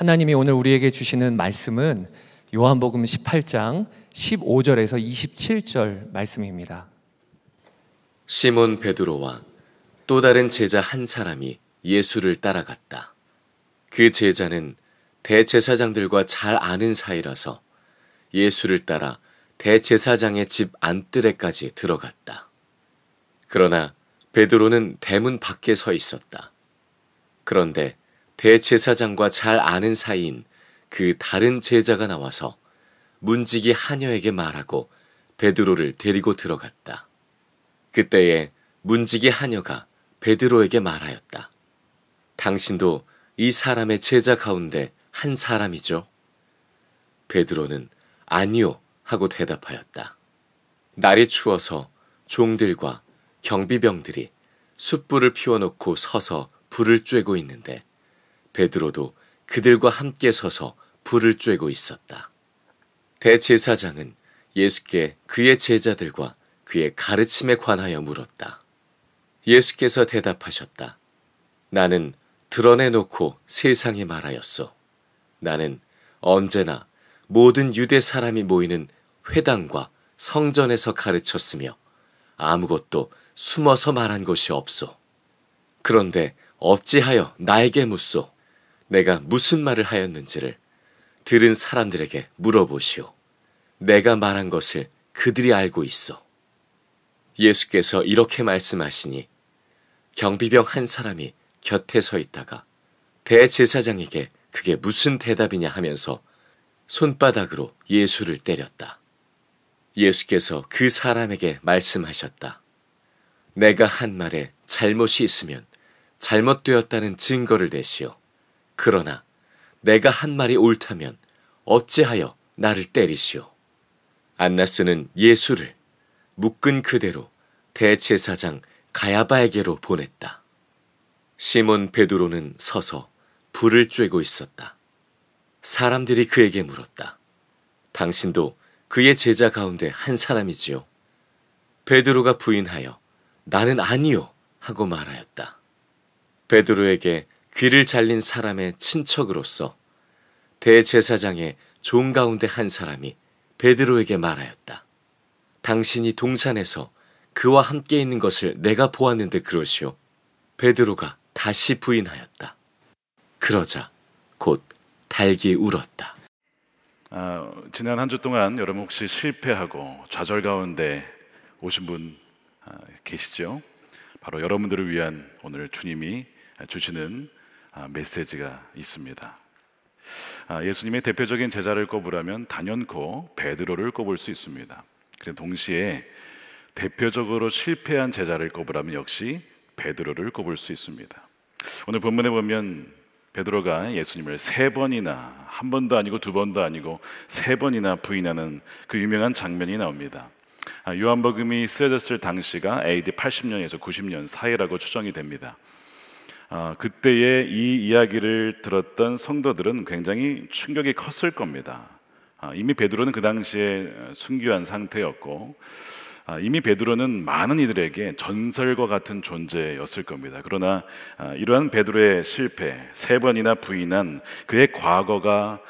하나님이 오늘 우리에게 주시는 말씀은 요한복음 18장 15절에서 27절 말씀입니다. 시몬 베드로와 또 다른 제자 한 사람이 예수를 따라갔다. 그 제자는 대제사장들과 잘 아는 사이라서 예수를 따라 대제사장의 집 안뜰에까지 들어갔다. 그러나 베드로는 대문 밖에 서 있었다. 그런데 대체사장과잘 아는 사이인 그 다른 제자가 나와서 문지기 하녀에게 말하고 베드로를 데리고 들어갔다. 그때에 문지기 하녀가 베드로에게 말하였다. 당신도 이 사람의 제자 가운데 한 사람이죠? 베드로는 아니요 하고 대답하였다. 날이 추워서 종들과 경비병들이 숯불을 피워놓고 서서 불을 쬐고 있는데 베드로도 그들과 함께 서서 불을 쬐고 있었다. 대제사장은 예수께 그의 제자들과 그의 가르침에 관하여 물었다. 예수께서 대답하셨다. 나는 드러내놓고 세상에 말하였소. 나는 언제나 모든 유대 사람이 모이는 회당과 성전에서 가르쳤으며 아무것도 숨어서 말한 것이 없소. 그런데 어찌하여 나에게 묻소? 내가 무슨 말을 하였는지를 들은 사람들에게 물어보시오. 내가 말한 것을 그들이 알고 있어. 예수께서 이렇게 말씀하시니 경비병 한 사람이 곁에 서 있다가 대제사장에게 그게 무슨 대답이냐 하면서 손바닥으로 예수를 때렸다. 예수께서 그 사람에게 말씀하셨다. 내가 한 말에 잘못이 있으면 잘못되었다는 증거를 내시오. 그러나 내가 한 말이 옳다면 어찌하여 나를 때리시오. 안나스는 예수를 묶은 그대로 대제사장 가야바에게로 보냈다. 시몬 베드로는 서서 불을 쬐고 있었다. 사람들이 그에게 물었다. 당신도 그의 제자 가운데 한 사람이지요. 베드로가 부인하여 나는 아니요 하고 말하였다. 베드로에게 귀를 잘린 사람의 친척으로서 대제사장의 종 가운데 한 사람이 베드로에게 말하였다. 당신이 동산에서 그와 함께 있는 것을 내가 보았는데 그러시오. 베드로가 다시 부인하였다. 그러자 곧 달기 울었다. 아, 지난 한 주 동안 여러분 혹시 실패하고 좌절 가운데 오신 분 아, 계시죠? 바로 여러분들을 위한 오늘 주님이 주시는 아, 메시지가 있습니다. 아, 예수님의 대표적인 제자를 꼽으라면 단연코 베드로를 꼽을 수 있습니다. 그런데 동시에 대표적으로 실패한 제자를 꼽으라면 역시 베드로를 꼽을 수 있습니다. 오늘 본문에 보면 베드로가 예수님을 세 번이나 한 번도 아니고 두 번도 아니고 세 번이나 부인하는 그 유명한 장면이 나옵니다. 아, 요한복음이 쓰여졌을 당시가 AD 80년에서 90년 사이라고 추정이 됩니다. 아, 그때의 이 이야기를 들었던 성도들은 굉장히 충격이 컸을 겁니다. 아, 이미 베드로는 그 당시에 순교한 상태였고 아, 이미 베드로는 많은 이들에게 전설과 같은 존재였을 겁니다. 그러나 이러한 베드로의 실패, 세 번이나 부인한 그의 과거가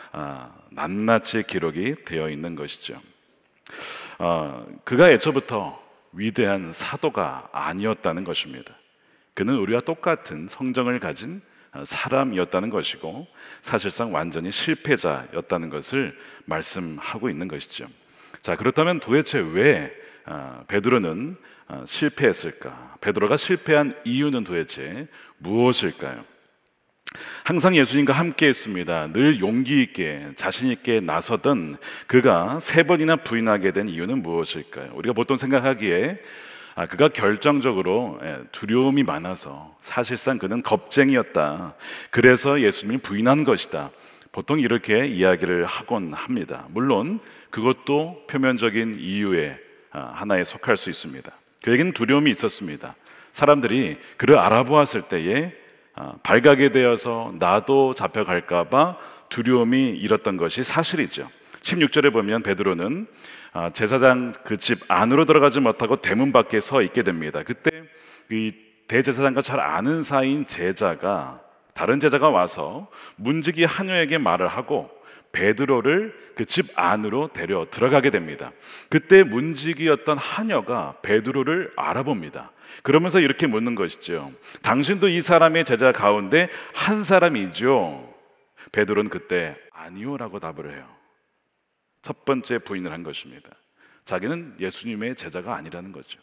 낱낱이 기록이 되어 있는 것이죠. 그가 애초부터 위대한 사도가 아니었다는 것입니다. 그는 우리와 똑같은 성정을 가진 어, 사람이었다는 것이고 사실상 완전히 실패자였다는 것을 말씀하고 있는 것이죠. 자, 그렇다면 도대체 왜 어, 베드로는 어, 실패했을까? 베드로가 실패한 이유는 도대체 무엇일까요? 항상 예수님과 함께 했습니다. 늘 용기 있게 자신 있게 나서던 그가 세 번이나 부인하게 된 이유는 무엇일까요? 우리가 보통 생각하기에 아, 그가 결정적으로 예, 두려움이 많아서 사실상 그는 겁쟁이였다. 그래서 예수님이 부인한 것이다. 보통 이렇게 이야기를 하곤 합니다. 물론 그것도 표면적인 이유에 아, 하나에 속할 수 있습니다. 그에게는 두려움이 있었습니다. 사람들이 그를 알아보았을 때에 아, 발각이 되어서 나도 잡혀갈까봐 두려움이 일었던 것이 사실이죠. 16절에 보면 베드로는 아, 제사장 그 집 안으로 들어가지 못하고 대문 밖에 서 있게 됩니다. 그때 이 대제사장과 잘 아는 사이인 제자가 다른 제자가 와서 문지기 하녀에게 말을 하고 베드로를 그 집 안으로 데려 들어가게 됩니다. 그때 문지기였던 하녀가 베드로를 알아봅니다. 그러면서 이렇게 묻는 것이죠. 당신도 이 사람의 제자 가운데 한 사람이죠. 베드로는 그때 아니요라고 답을 해요. 첫 번째 부인을 한 것입니다. 자기는 예수님의 제자가 아니라는 거죠.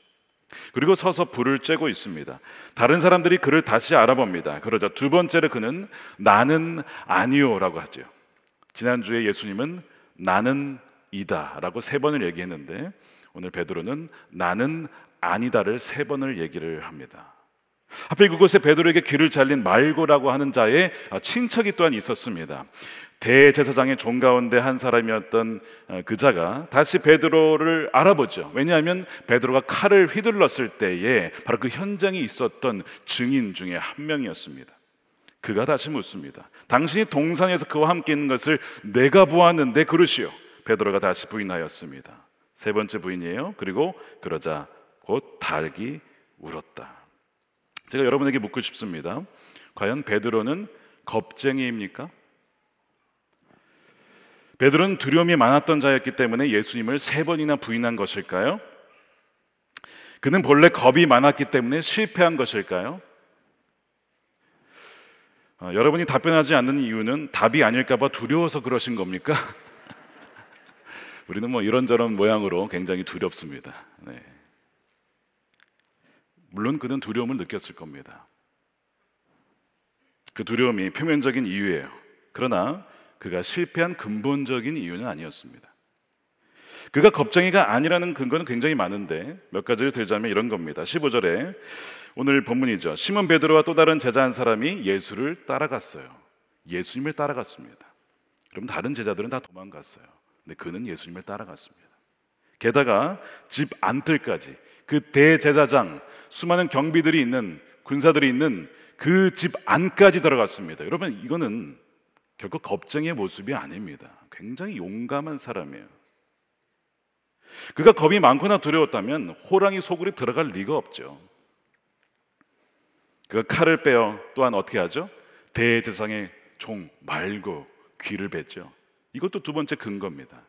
그리고 서서 불을 쬐고 있습니다. 다른 사람들이 그를 다시 알아봅니다. 그러자 두 번째로 그는 나는 아니오라고 하죠. 지난주에 예수님은 나는 이다라고 세 번을 얘기했는데 오늘 베드로는 나는 아니다를 세 번을 얘기를 합니다. 하필 그곳에 베드로에게 귀를 잘린 말고라고 하는 자의 아, 친척이 또한 있었습니다. 대제사장의 종 가운데 한 사람이었던 어, 그자가 다시 베드로를 알아보죠. 왜냐하면 베드로가 칼을 휘둘렀을 때에 바로 그 현장에 있었던 증인 중에 한 명이었습니다. 그가 다시 묻습니다. 당신이 동산에서 그와 함께 있는 것을 내가 보았는데 그러시오. 베드로가 다시 부인하였습니다. 세 번째 부인이에요. 그리고 그러자 곧 닭이 울었다. 제가 여러분에게 묻고 싶습니다. 과연 베드로는 겁쟁이입니까? 베드로는 두려움이 많았던 자였기 때문에 예수님을 세 번이나 부인한 것일까요? 그는 본래 겁이 많았기 때문에 실패한 것일까요? 아, 여러분이 답변하지 않는 이유는 답이 아닐까봐 두려워서 그러신 겁니까? 우리는 뭐 이런저런 모양으로 굉장히 두렵습니다. 네. 물론 그는 두려움을 느꼈을 겁니다. 그 두려움이 표면적인 이유예요. 그러나 그가 실패한 근본적인 이유는 아니었습니다. 그가 겁쟁이가 아니라는 근거는 굉장히 많은데 몇 가지를 들자면 이런 겁니다. 15절에 오늘 본문이죠. 시몬 베드로와 또 다른 제자 한 사람이 예수를 따라갔어요. 예수님을 따라갔습니다. 그럼 다른 제자들은 다 도망갔어요. 근데 그는 예수님을 따라갔습니다. 게다가 집 안뜰까지 그 대제사장 수많은 경비들이 있는 군사들이 있는 그 집 안까지 들어갔습니다. 여러분 이거는 결코 겁쟁의 모습이 아닙니다. 굉장히 용감한 사람이에요. 그가 겁이 많거나 두려웠다면 호랑이 속으로 들어갈 리가 없죠. 그가 칼을 빼어 또한 어떻게 하죠? 대제상의 종 말고 귀를 뱉죠. 이것도 두 번째 근거입니다.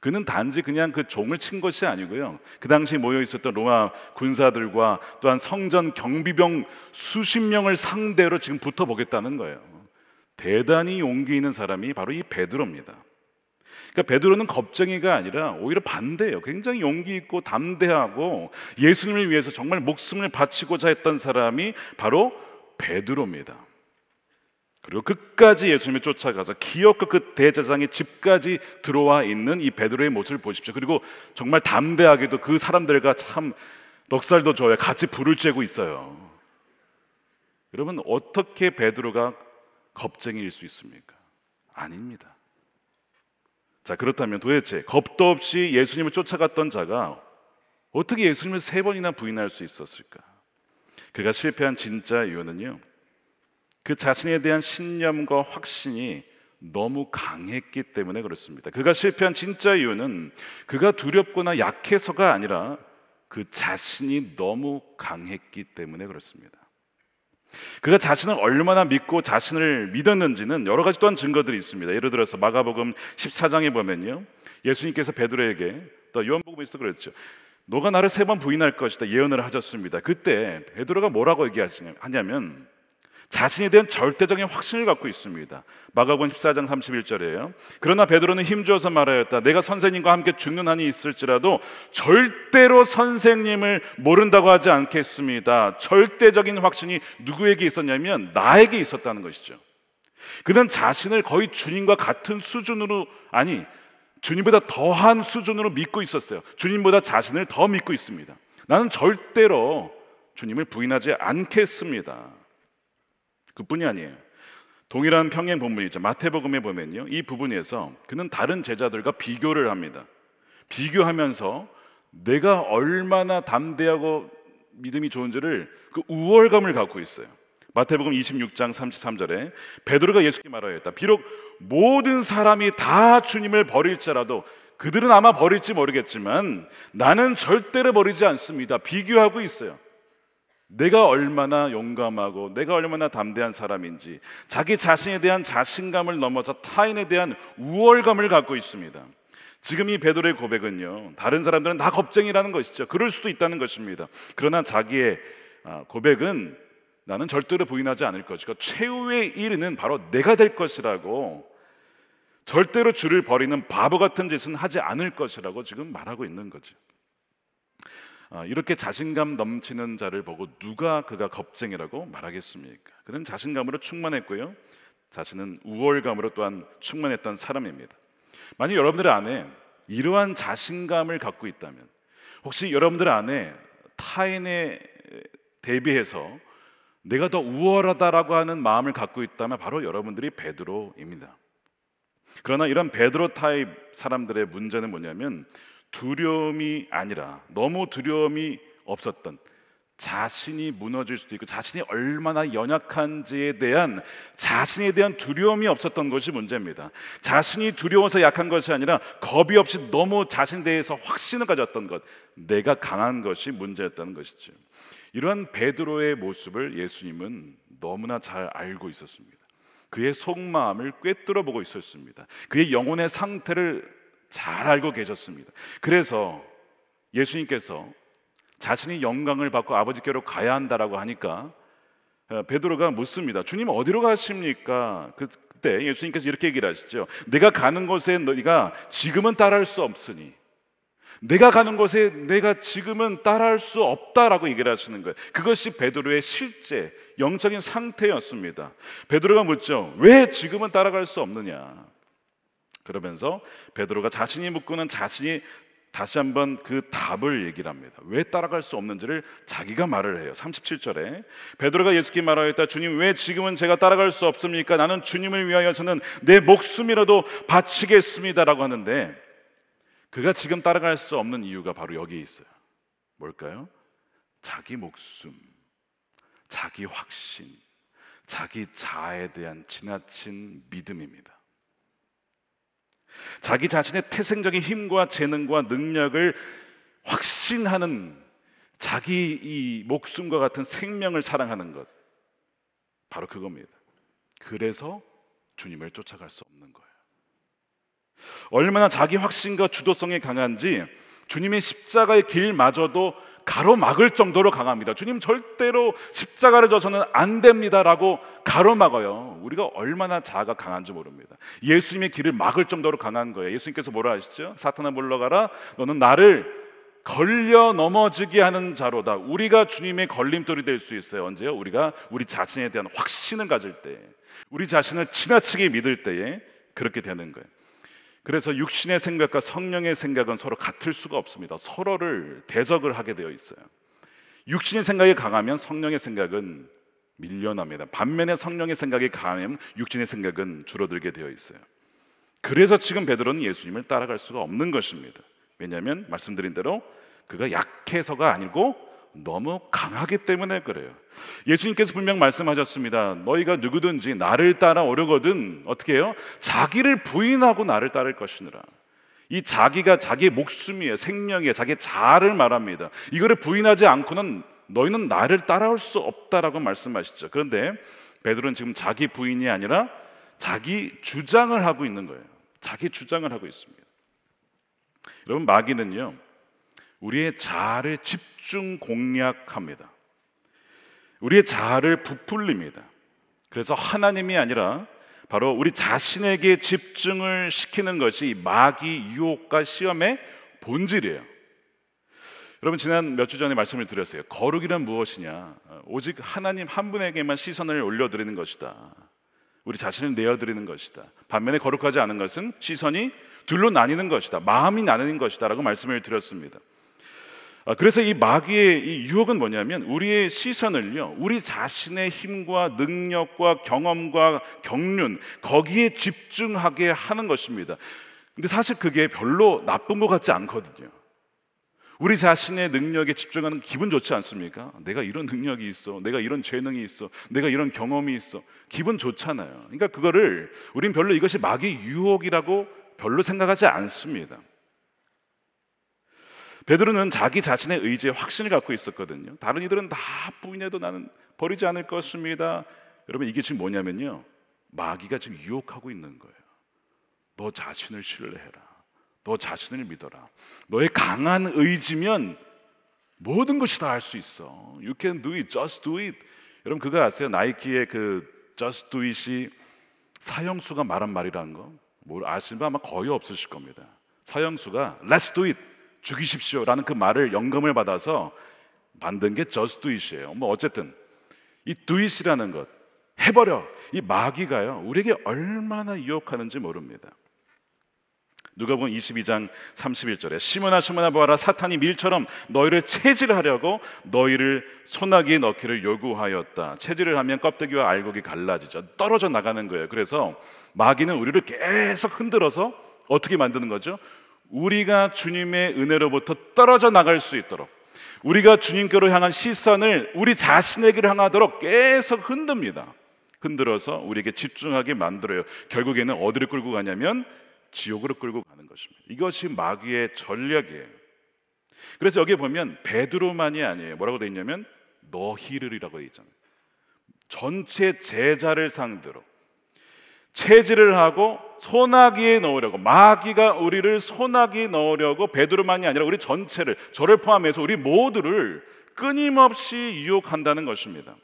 그는 단지 그냥 그 종을 친 것이 아니고요. 그 당시 모여 있었던 로마 군사들과 또한 성전 경비병 수십 명을 상대로 지금 붙어 보겠다는 거예요. 대단히 용기 있는 사람이 바로 이 베드로입니다. 그러니까 베드로는 겁쟁이가 아니라 오히려 반대예요. 굉장히 용기 있고 담대하고 예수님을 위해서 정말 목숨을 바치고자 했던 사람이 바로 베드로입니다. 그리고 끝까지 예수님을 쫓아가서 기어과그 대제장의 집까지 들어와 있는 이 베드로의 모습을 보십시오. 그리고 정말 담대하게도 그 사람들과 참 넉살도 좋아요. 같이 불을 쬐고 있어요. 여러분 어떻게 베드로가 겁쟁이일 수 있습니까? 아닙니다. 자, 그렇다면 도대체 겁도 없이 예수님을 쫓아갔던 자가 어떻게 예수님을 세 번이나 부인할 수 있었을까? 그가 실패한 진짜 이유는요. 그 자신에 대한 신념과 확신이 너무 강했기 때문에 그렇습니다. 그가 실패한 진짜 이유는 그가 두렵거나 약해서가 아니라 그 자신이 너무 강했기 때문에 그렇습니다. 그가 자신을 얼마나 믿고 자신을 믿었는지는 여러 가지 또한 증거들이 있습니다. 예를 들어서 마가복음 14장에 보면요. 예수님께서 베드로에게 또 요한복음에서 그랬죠. 너가 나를 세 번 부인할 것이다 예언을 하셨습니다. 그때 베드로가 뭐라고 얘기하냐면 자신에 대한 절대적인 확신을 갖고 있습니다. 마가복음 14장 3 1절에요 그러나 베드로는 힘주어서 말하였다. 내가 선생님과 함께 죽는 한이 있을지라도 절대로 선생님을 모른다고 하지 않겠습니다. 절대적인 확신이 누구에게 있었냐면 나에게 있었다는 것이죠. 그는 자신을 거의 주님과 같은 수준으로 아니 주님보다 더한 수준으로 믿고 있었어요. 주님보다 자신을 더 믿고 있습니다. 나는 절대로 주님을 부인하지 않겠습니다. 그뿐이 아니에요. 동일한 평행 본문이 죠 마태복음에 보면요. 이 부분에서 그는 다른 제자들과 비교를 합니다. 비교하면서 내가 얼마나 담대하고 믿음이 좋은지를 그 우월감을 갖고 있어요. 마태복음 26장 33절에 베드로가 예수께 말하였다. 비록 모든 사람이 다 주님을 버릴지라도 그들은 아마 버릴지 모르겠지만 나는 절대로 버리지 않습니다. 비교하고 있어요. 내가 얼마나 용감하고 내가 얼마나 담대한 사람인지 자기 자신에 대한 자신감을 넘어서 타인에 대한 우월감을 갖고 있습니다. 지금 이 베드로의 고백은요. 다른 사람들은 다 겁쟁이라는 것이죠. 그럴 수도 있다는 것입니다. 그러나 자기의 아, 고백은 나는 절대로 부인하지 않을 것이고 최후의 일은 바로 내가 될 것이라고 절대로 주를 버리는 바보 같은 짓은 하지 않을 것이라고 지금 말하고 있는 거죠. 아, 이렇게 자신감 넘치는 자를 보고 누가 그가 겁쟁이라고 말하겠습니까? 그는 자신감으로 충만했고요. 자신은 우월감으로 또한 충만했던 사람입니다. 만약 여러분들 안에 이러한 자신감을 갖고 있다면 혹시 여러분들 안에 타인에 대비해서 내가 더 우월하다라고 하는 마음을 갖고 있다면 바로 여러분들이 베드로입니다. 그러나 이런 베드로 타입 사람들의 문제는 뭐냐면 두려움이 아니라 너무 두려움이 없었던 자신이 무너질 수도 있고 자신이 얼마나 연약한지에 대한 자신에 대한 두려움이 없었던 것이 문제입니다. 자신이 두려워서 약한 것이 아니라 겁이 없이 너무 자신에 대해서 확신을 가졌던 것, 내가 강한 것이 문제였다는 것이죠. 이러한 베드로의 모습을 예수님은 너무나 잘 알고 있었습니다. 그의 속마음을 꿰뚫어 보고 있었습니다. 그의 영혼의 상태를 잘 알고 계셨습니다. 그래서 예수님께서 자신이 영광을 받고 아버지께로 가야 한다라고 하니까 어, 베드로가 묻습니다. 주님 어디로 가십니까? 그, 그때 예수님께서 이렇게 얘기를 하시죠. 내가 가는 곳에 너희가 지금은 따라할 수 없으니 내가 가는 곳에 내가 지금은 따라할 수 없다라고 얘기를 하시는 거예요. 그것이 베드로의 실제 영적인 상태였습니다. 베드로가 묻죠. 왜 지금은 따라갈 수 없느냐? 그러면서 베드로가 자신이 묻고는 자신이 다시 한번 그 답을 얘기를 합니다. 왜 따라갈 수 없는지를 자기가 말을 해요. 37절에 베드로가 예수께 말하였다. 주님 왜 지금은 제가 따라갈 수 없습니까? 나는 주님을 위하여서는 내 목숨이라도 바치겠습니다라고 하는데 그가 지금 따라갈 수 없는 이유가 바로 여기에 있어요. 뭘까요? 자기 목숨, 자기 확신, 자기 자에 대한 지나친 믿음입니다. 자기 자신의 태생적인 힘과 재능과 능력을 확신하는 자기 이 목숨과 같은 생명을 사랑하는 것. 바로 그겁니다. 그래서 주님을 쫓아갈 수 없는 거예요. 얼마나 자기 확신과 주도성이 강한지 주님의 십자가의 길마저도 가로막을 정도로 강합니다. 주님 절대로 십자가를 져서는 안 됩니다라고 가로막어요 우리가 얼마나 자아가 강한지 모릅니다. 예수님의 길을 막을 정도로 강한 거예요. 예수님께서 뭐라 하시죠? 사탄을 물러가라. 너는 나를 걸려 넘어지게 하는 자로다. 우리가 주님의 걸림돌이 될 수 있어요. 언제요? 우리가 우리 자신에 대한 확신을 가질 때, 우리 자신을 지나치게 믿을 때에 그렇게 되는 거예요. 그래서 육신의 생각과 성령의 생각은 서로 같을 수가 없습니다. 서로를 대적을 하게 되어 있어요. 육신의 생각이 강하면 성령의 생각은 밀려납니다. 반면에 성령의 생각이 강하면 육신의 생각은 줄어들게 되어 있어요. 그래서 지금 베드로는 예수님을 따라갈 수가 없는 것입니다. 왜냐하면 말씀드린 대로 그가 약해서가 아니고 너무 강하기 때문에 그래요. 예수님께서 분명 말씀하셨습니다. 너희가 누구든지 나를 따라오려거든 어떻게 해요? 자기를 부인하고 나를 따를 것이니라. 이 자기가 자기의 목숨이에요. 생명이에요. 자기의 자아를 말합니다. 이거를 부인하지 않고는 너희는 나를 따라올 수 없다라고 말씀하시죠. 그런데 베드로는 지금 자기 부인이 아니라 자기 주장을 하고 있는 거예요. 자기 주장을 하고 있습니다. 여러분 마귀는요. 우리의 자아를 집중 공략합니다. 우리의 자아를 부풀립니다. 그래서 하나님이 아니라 바로 우리 자신에게 집중을 시키는 것이 마귀 유혹과 시험의 본질이에요. 여러분 지난 몇 주 전에 말씀을 드렸어요. 거룩이란 무엇이냐? 오직 하나님 한 분에게만 시선을 올려드리는 것이다. 우리 자신을 내어드리는 것이다. 반면에 거룩하지 않은 것은 시선이 둘로 나뉘는 것이다. 마음이 나뉘는 것이다라고 말씀을 드렸습니다. 아, 그래서 이 마귀의 이 유혹은 뭐냐면 우리의 시선을요, 우리 자신의 힘과 능력과 경험과 경륜, 거기에 집중하게 하는 것입니다. 근데 사실 그게 별로 나쁜 것 같지 않거든요. 우리 자신의 능력에 집중하는 기분 좋지 않습니까? 내가 이런 능력이 있어. 내가 이런 재능이 있어. 내가 이런 경험이 있어. 기분 좋잖아요. 그러니까 그거를 우린 별로 이것이 마귀 유혹이라고 별로 생각하지 않습니다. 베드로는 자기 자신의 의지에 확신을 갖고 있었거든요. 다른 이들은 다 부인해도 나는 버리지 않을 것입니다. 여러분 이게 지금 뭐냐면요. 마귀가 지금 유혹하고 있는 거예요. 너 자신을 신뢰해라. 너 자신을 믿어라. 너의 강한 의지면 모든 것이 다 할 수 있어. You can do it. Just do it. 여러분 그거 아세요? 나이키의 그 Just do it이 사형수가 말한 말이라는 거. 뭘 아시면 는 아마 거의 없으실 겁니다. 사형수가 Let's do it. 죽이십시오라는 그 말을 연금을 받아서 만든 게 저스 두잇이에요. 뭐 어쨌든 이 두잇이라는 것 해버려 이 마귀가요 우리에게 얼마나 유혹하는지 모릅니다. 누가 보면 22장 31절에 시몬아 시몬아 보아라 사탄이 밀처럼 너희를 체질하려고 너희를 소나기에 넣기를 요구하였다 체질을 하면 껍데기와 알곡이 갈라지죠 떨어져 나가는 거예요 그래서 마귀는 우리를 계속 흔들어서 어떻게 만드는 거죠? 우리가 주님의 은혜로부터 떨어져 나갈 수 있도록 우리가 주님께로 향한 시선을 우리 자신에게로 향하도록 계속 흔듭니다. 흔들어서 우리에게 집중하게 만들어요. 결국에는 어디를 끌고 가냐면 지옥으로 끌고 가는 것입니다. 이것이 마귀의 전략이에요. 그래서 여기 보면 베드로만이 아니에요. 뭐라고 돼 있냐면 너희를이라고 돼 있잖아요. 전체 제자를 상대로 체질을 하고 소나기에 넣으려고 마귀가 우리를 소나기에 넣으려고 베드로만이 아니라 우리 전체를 저를 포함해서 우리 모두를 끊임없이 유혹한다는 것입니다.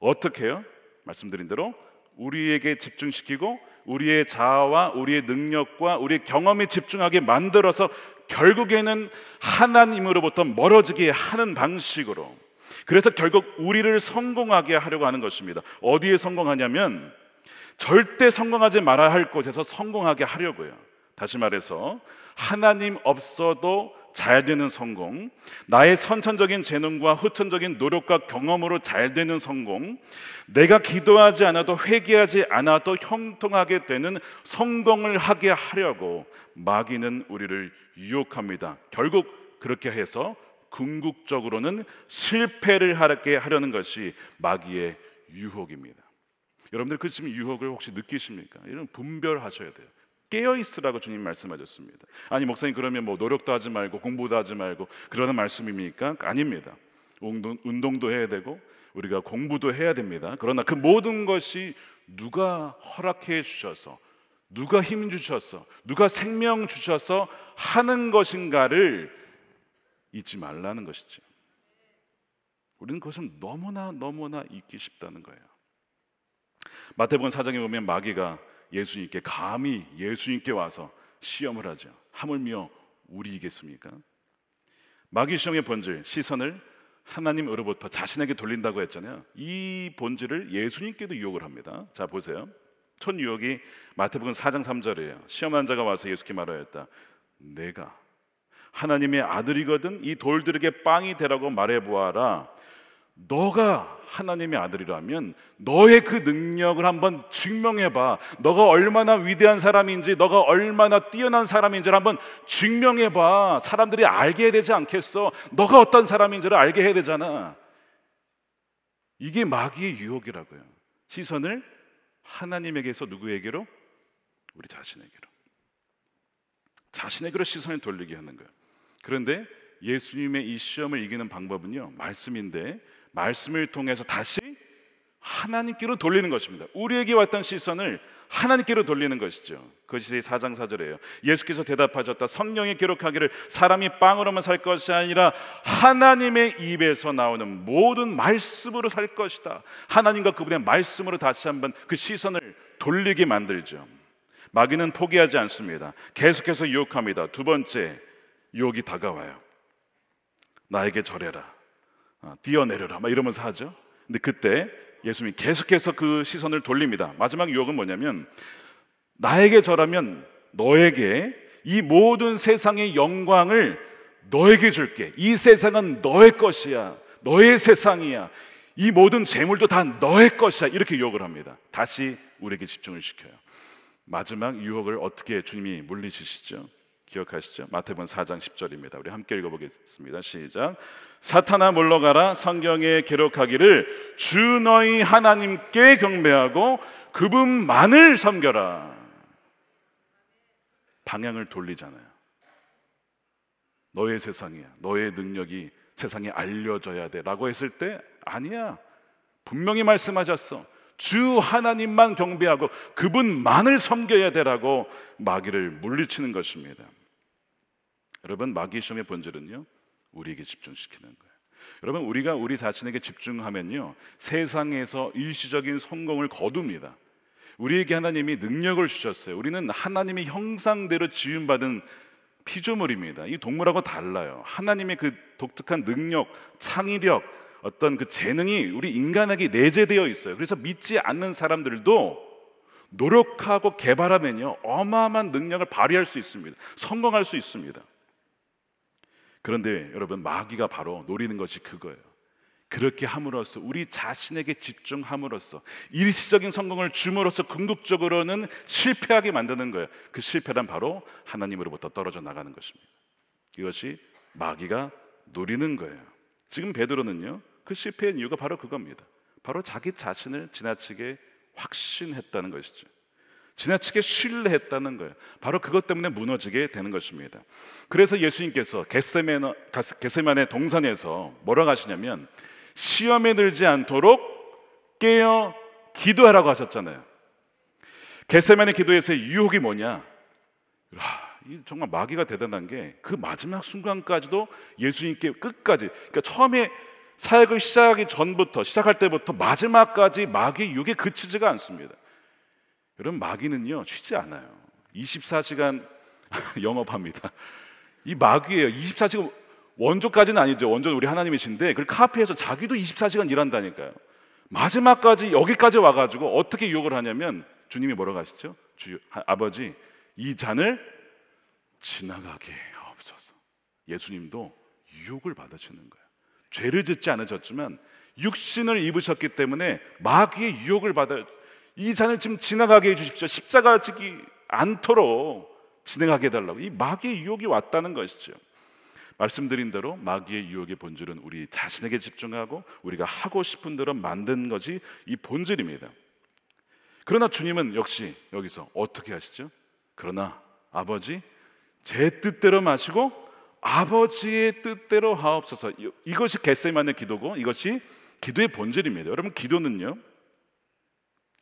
어떻게 해요? 말씀드린 대로 우리에게 집중시키고 우리의 자아와 우리의 능력과 우리의 경험에 집중하게 만들어서 결국에는 하나님으로부터 멀어지게 하는 방식으로 그래서 결국 우리를 성공하게 하려고 하는 것입니다. 어디에 성공하냐면 절대 성공하지 말아야 할 곳에서 성공하게 하려고요. 다시 말해서 하나님 없어도 잘 되는 성공, 나의 선천적인 재능과 후천적인 노력과 경험으로 잘 되는 성공, 내가 기도하지 않아도 회개하지 않아도 형통하게 되는 성공을 하게 하려고 마귀는 우리를 유혹합니다. 결국 그렇게 해서 궁극적으로는 실패를 하게 하려는 것이 마귀의 유혹입니다. 여러분들 그쯤 유혹을 혹시 느끼십니까? 이런 분별하셔야 돼요. 깨어 있으라고 주님 말씀하셨습니다. 아니 목사님 그러면 뭐 노력도 하지 말고 공부도 하지 말고 그러는 말씀입니까? 아닙니다. 운동, 도 해야 되고 우리가 공부도 해야 됩니다. 그러나 그 모든 것이 누가 허락해 주셔서 누가 힘 주셔서 누가 생명 주셔서 하는 것인가를 잊지 말라는 것이지. 우리는 그것은 너무나 너무나 잊기 쉽다는 거예요. 마태복음 사장에 보면 마귀가 예수님께 감히 예수님께 와서 시험을 하죠. 하물며 우리이겠습니까? 마귀 시험의 본질, 시선을 하나님으로부터 자신에게 돌린다고 했잖아요. 이 본질을 예수님께도 유혹을 합니다. 자 보세요. 첫 유혹이 마태복음 4장 3절이에요. 시험한 자가 와서 예수께 말하였다. 내가 하나님의 아들이거든 이 돌들에게 빵이 되라고 말해 보아라. 너가 하나님의 아들이라면 너의 그 능력을 한번 증명해 봐. 너가 얼마나 위대한 사람인지, 너가 얼마나 뛰어난 사람인지를 한번 증명해 봐. 사람들이 알게 해야 되지 않겠어? 너가 어떤 사람인지를 알게 해야 되잖아. 이게 마귀의 유혹이라고요. 시선을 하나님에게서 누구에게로? 우리 자신에게로. 자신에게로 시선을 돌리게 하는 거예요. 그런데 예수님의 이 시험을 이기는 방법은요, 말씀인데 말씀을 통해서 다시 하나님께로 돌리는 것입니다. 우리에게 왔던 시선을 하나님께로 돌리는 것이죠. 그것이 4장 4절이에요. 예수께서 대답하셨다. 성령이 기록하기를 사람이 빵으로만 살 것이 아니라 하나님의 입에서 나오는 모든 말씀으로 살 것이다. 하나님과 그분의 말씀으로 다시 한번 그 시선을 돌리게 만들죠. 마귀는 포기하지 않습니다. 계속해서 유혹합니다. 두 번째, 유혹이 다가와요. 나에게 절해라. 어, 뛰어내려라. 막 이러면서 하죠. 근데 그때 예수님이 계속해서 그 시선을 돌립니다. 마지막 유혹은 뭐냐면 나에게 절하면 너에게 이 모든 세상의 영광을 너에게 줄게. 이 세상은 너의 것이야. 너의 세상이야. 이 모든 재물도 다 너의 것이야. 이렇게 유혹을 합니다. 다시 우리에게 집중을 시켜요. 마지막 유혹을 어떻게 주님이 물리치시죠? 기억하시죠? 마태복음 4장 10절입니다. 우리 함께 읽어보겠습니다. 시작. 사탄아 물러가라 성경에 기록하기를 주 너희 하나님께 경배하고 그분만을 섬겨라. 방향을 돌리잖아요. 너의 세상이야. 너의 능력이 세상에 알려져야 돼라고 했을 때 아니야. 분명히 말씀하셨어. 주 하나님만 경배하고 그분만을 섬겨야 되라고 마귀를 물리치는 것입니다. 여러분 마귀 의 시험의 본질은요 우리에게 집중시키는 거예요. 여러분 우리가 우리 자신에게 집중하면요 세상에서 일시적인 성공을 거둡니다. 우리에게 하나님이 능력을 주셨어요. 우리는 하나님의 형상대로 지음받은 피조물입니다. 이 동물하고 달라요. 하나님의 그 독특한 능력, 창의력, 어떤 그 재능이 우리 인간에게 내재되어 있어요. 그래서 믿지 않는 사람들도 노력하고 개발하면요 어마어마한 능력을 발휘할 수 있습니다. 성공할 수 있습니다. 그런데 여러분 마귀가 바로 노리는 것이 그거예요. 그렇게 함으로써 우리 자신에게 집중함으로써 일시적인 성공을 줌으로써 궁극적으로는 실패하게 만드는 거예요. 그 실패란 바로 하나님으로부터 떨어져 나가는 것입니다. 이것이 마귀가 노리는 거예요. 지금 베드로는요. 그 실패의 이유가 바로 그겁니다. 바로 자기 자신을 지나치게 확신했다는 것이죠. 지나치게 신뢰했다는 거예요. 바로 그것 때문에 무너지게 되는 것입니다. 그래서 예수님께서 겟세만의 동산에서 뭐라고 하시냐면 시험에 들지 않도록 깨어 기도하라고 하셨잖아요. 겟세만의 기도에서 의 유혹이 뭐냐? 정말 마귀가 대단한 게 그 마지막 순간까지도 예수님께 끝까지 그러니까 처음에 사역을 시작하기 전부터 시작할 때부터 마지막까지 마귀의 유혹에 그치지가 않습니다. 여러분 마귀는요 쉬지 않아요. 24시간 영업합니다. 이 마귀예요. 24시간 원조까지는 아니죠. 원조 우리 하나님이신데 그카페에서 자기도 24시간 일한다니까요. 마지막까지 여기까지 와가지고 어떻게 유혹을 하냐면 주님이 뭐라고 하시죠? 주 아버지 이 잔을 지나가게 하옵소서. 예수님도 유혹을 받으시는 거예요. 죄를 짓지 않으셨지만 육신을 입으셨기 때문에 마귀의 유혹을 받아 이 잔을 지금 지나가게 해주십시오. 십자가 지기 않도록 진행하게 해달라고. 이 마귀의 유혹이 왔다는 것이죠. 말씀드린 대로 마귀의 유혹의 본질은 우리 자신에게 집중하고 우리가 하고 싶은 대로 만든 것이 이 본질입니다. 그러나 주님은 역시 여기서 어떻게 하시죠? 그러나 아버지 제 뜻대로 마시고 아버지의 뜻대로 하옵소서. 이것이 개세만의 기도고 이것이 기도의 본질입니다. 여러분 기도는요.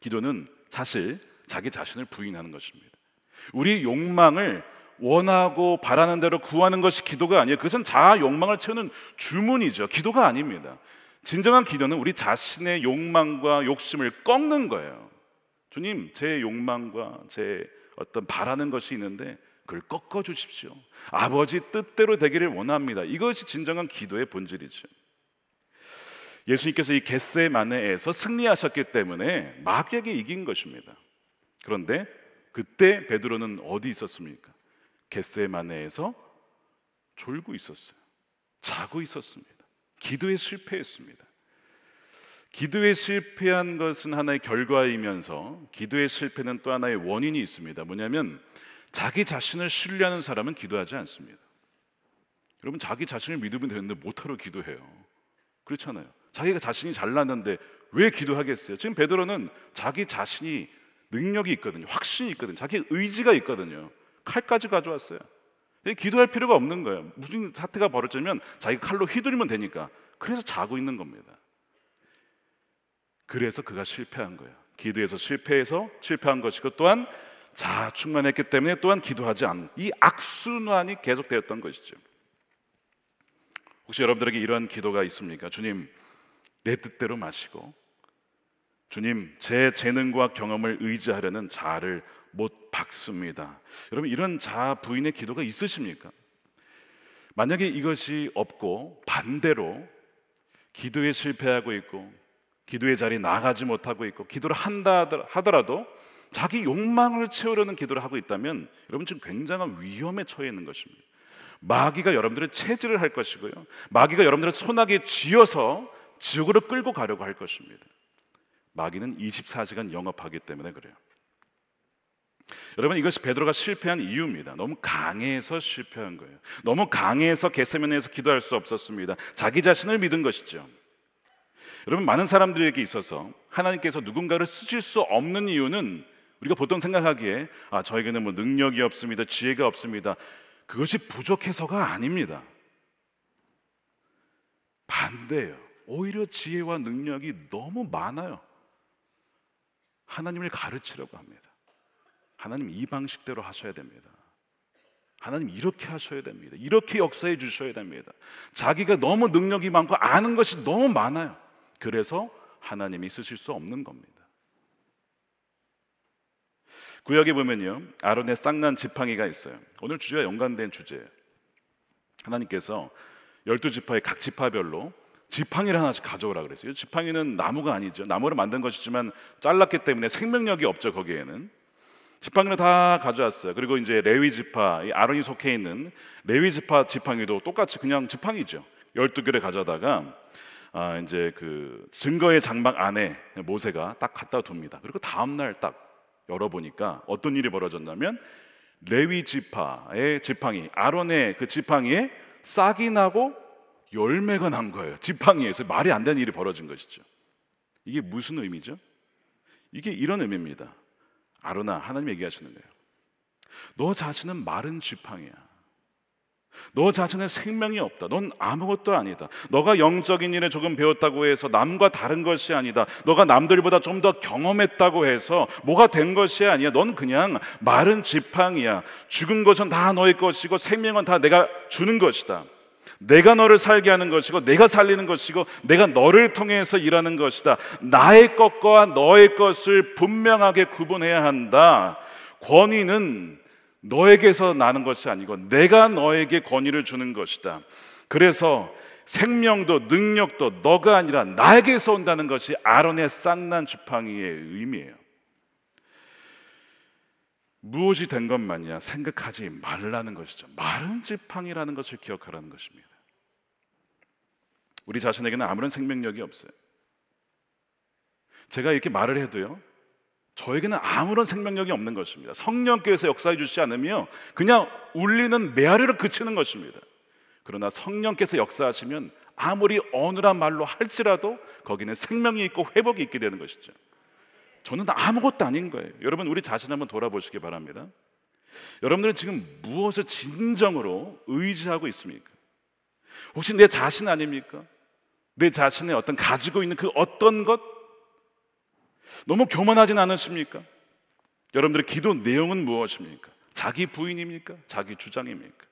기도는 사실 자기 자신을 부인하는 것입니다. 우리 욕망을 원하고 바라는 대로 구하는 것이 기도가 아니에요. 그것은 자아 욕망을 채우는 주문이죠. 기도가 아닙니다. 진정한 기도는 우리 자신의 욕망과 욕심을 꺾는 거예요. 주님, 제 욕망과 제 어떤 바라는 것이 있는데 그걸 꺾어 주십시오. 아버지 뜻대로 되기를 원합니다. 이것이 진정한 기도의 본질이죠. 예수님께서 이 겟세만에에서 승리하셨기 때문에 마귀에게 이긴 것입니다. 그런데 그때 베드로는 어디 있었습니까? 겟세만에에서 졸고 있었어요. 자고 있었습니다. 기도에 실패했습니다. 기도에 실패한 것은 하나의 결과이면서 기도의 실패는 또 하나의 원인이 있습니다. 뭐냐면 자기 자신을 신뢰하는 사람은 기도하지 않습니다. 여러분 자기 자신을 믿으면 되는데 못하러 기도해요. 그렇잖아요. 자기가 자신이 잘났는데 왜 기도하겠어요? 지금 베드로는 자기 자신이 능력이 있거든요. 확신이 있거든요. 자기 의지가 있거든요. 칼까지 가져왔어요. 기도할 필요가 없는 거예요. 무슨 사태가 벌어지면 자기 칼로 휘두르면 되니까. 그래서 자고 있는 겁니다. 그래서 그가 실패한 거예요. 기도에서 실패해서 실패한 것이 그 또한 자 충만했기 때문에 또한 기도하지 않는 이 악순환이 계속되었던 것이죠. 혹시 여러분들에게 이러한 기도가 있습니까? 주님, 내 뜻대로 마시고 주님 제 재능과 경험을 의지하려는 자아를 못 박습니다. 여러분 이런 자아 부인의 기도가 있으십니까? 만약에 이것이 없고 반대로 기도에 실패하고 있고 기도의 자리 나가지 못하고 있고 기도를 한다 하더라도 자기 욕망을 채우려는 기도를 하고 있다면 여러분 지금 굉장한 위험에 처해 있는 것입니다. 마귀가 여러분들의 체질을 할 것이고요. 마귀가 여러분들의 소나기에 쥐어서 지옥으로 끌고 가려고 할 것입니다. 마귀는 24시간 영업하기 때문에 그래요. 여러분 이것이 베드로가 실패한 이유입니다. 너무 강해서 실패한 거예요. 너무 강해서 개세면에서 기도할 수 없었습니다. 자기 자신을 믿은 것이죠. 여러분 많은 사람들에게 있어서 하나님께서 누군가를 쓰실 수 없는 이유는 우리가 보통 생각하기에 아 저에게는 뭐 능력이 없습니다, 지혜가 없습니다. 그것이 부족해서가 아닙니다. 반대예요. 오히려 지혜와 능력이 너무 많아요. 하나님을 가르치려고 합니다. 하나님 이 방식대로 하셔야 됩니다. 하나님 이렇게 하셔야 됩니다. 이렇게 역사해 주셔야 됩니다. 자기가 너무 능력이 많고 아는 것이 너무 많아요. 그래서 하나님이 쓰실 수 없는 겁니다. 구약에 보면요. 아론의 쌍난 지팡이가 있어요. 오늘 주제와 연관된 주제예요. 하나님께서 열두 지파의 각 지파별로 지팡이를 하나씩 가져오라 그랬어요. 지팡이는 나무가 아니죠. 나무를 만든 것이지만 잘랐기 때문에 생명력이 없죠 거기에는. 지팡이를 다 가져왔어요. 그리고 이제 레위 지파, 아론이 속해 있는 레위 지파 지팡이도 똑같이 그냥 지팡이죠. 열두 개를 가져다가 아, 이제 그 증거의 장막 안에 모세가 딱 갖다 둡니다. 그리고 다음 날 딱 열어보니까 어떤 일이 벌어졌냐면 레위 지파의 지팡이, 아론의 그 지팡이에 싹이 나고 열매가 난 거예요. 지팡이에서 말이 안 되는 일이 벌어진 것이죠. 이게 무슨 의미죠? 이게 이런 의미입니다. 아로나 하나님 얘기하시는 거예요. 너 자신은 마른 지팡이야. 너 자신은 생명이 없다. 넌 아무것도 아니다. 너가 영적인 일에 조금 배웠다고 해서 남과 다른 것이 아니다. 너가 남들보다 좀 더 경험했다고 해서 뭐가 된 것이 아니야. 넌 그냥 마른 지팡이야. 죽은 것은 다 너의 것이고 생명은 다 내가 주는 것이다. 내가 너를 살게 하는 것이고 내가 살리는 것이고 내가 너를 통해서 일하는 것이다. 나의 것과 너의 것을 분명하게 구분해야 한다. 권위는 너에게서 나는 것이 아니고 내가 너에게 권위를 주는 것이다. 그래서 생명도 능력도 너가 아니라 나에게서 온다는 것이 아론의 쌍난 주팡이의 의미예요. 무엇이 된 것만이야 생각하지 말라는 것이죠. 마른 지팡이라는 것을 기억하라는 것입니다. 우리 자신에게는 아무런 생명력이 없어요. 제가 이렇게 말을 해도요. 저에게는 아무런 생명력이 없는 것입니다. 성령께서 역사해 주시지 않으며 그냥 울리는 메아리로 그치는 것입니다. 그러나 성령께서 역사하시면 아무리 어눌한 말로 할지라도 거기는 생명이 있고 회복이 있게 되는 것이죠. 저는 아무것도 아닌 거예요. 여러분 우리 자신 한번 돌아보시기 바랍니다. 여러분들은 지금 무엇을 진정으로 의지하고 있습니까? 혹시 내 자신 아닙니까? 내 자신의 어떤 가지고 있는 그 어떤 것? 너무 교만하진 않으십니까? 여러분들의 기도 내용은 무엇입니까? 자기 부인입니까? 자기 주장입니까?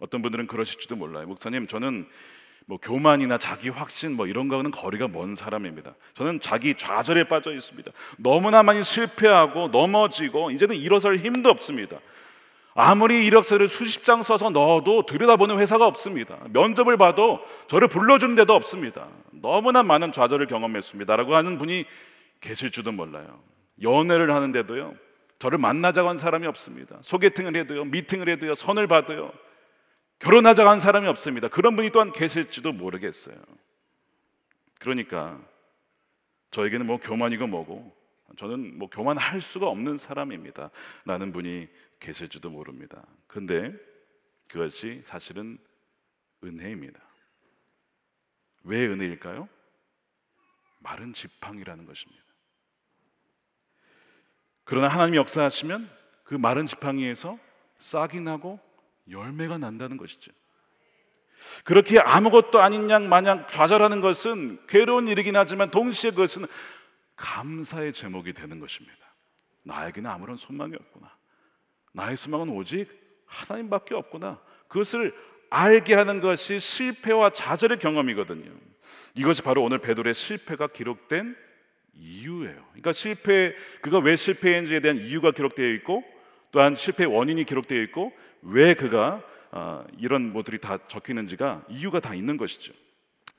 어떤 분들은 그러실지도 몰라요. 목사님, 저는 뭐 교만이나 자기 확신 뭐 이런 거는 거리가 먼 사람입니다. 저는 자기 좌절에 빠져 있습니다. 너무나 많이 실패하고 넘어지고 이제는 일어설 힘도 없습니다. 아무리 이력서를 수십 장 써서 넣어도 들여다보는 회사가 없습니다. 면접을 봐도 저를 불러준 데도 없습니다. 너무나 많은 좌절을 경험했습니다라고 하는 분이 계실 줄도 몰라요. 연애를 하는데도요. 저를 만나자고 한 사람이 없습니다. 소개팅을 해도요. 미팅을 해도요. 선을 봐도요. 결혼하자고 한 사람이 없습니다. 그런 분이 또한 계실지도 모르겠어요. 그러니까 저에게는 뭐 교만이고 뭐고 저는 뭐 교만할 수가 없는 사람입니다. 라는 분이 계실지도 모릅니다. 그런데 그것이 사실은 은혜입니다. 왜 은혜일까요? 마른 지팡이라는 것입니다. 그러나 하나님 이 역사하시면 그 마른 지팡이에서 싹이 나고 열매가 난다는 것이죠. 그렇게 아무것도 아닌 양 마냥 좌절하는 것은 괴로운 일이긴 하지만 동시에 그것은 감사의 제목이 되는 것입니다. 나에게는 아무런 소망이 없구나. 나의 소망은 오직 하나님밖에 없구나. 그것을 알게 하는 것이 실패와 좌절의 경험이거든요. 이것이 바로 오늘 베드로의 실패가 기록된 이유예요. 그러니까 실패 그가 왜 실패했는지에 대한 이유가 기록되어 있고 또한 실패의 원인이 기록되어 있고 왜 그가 어, 이런 모들이 다 적혀 있는지가 이유가 다 있는 것이죠.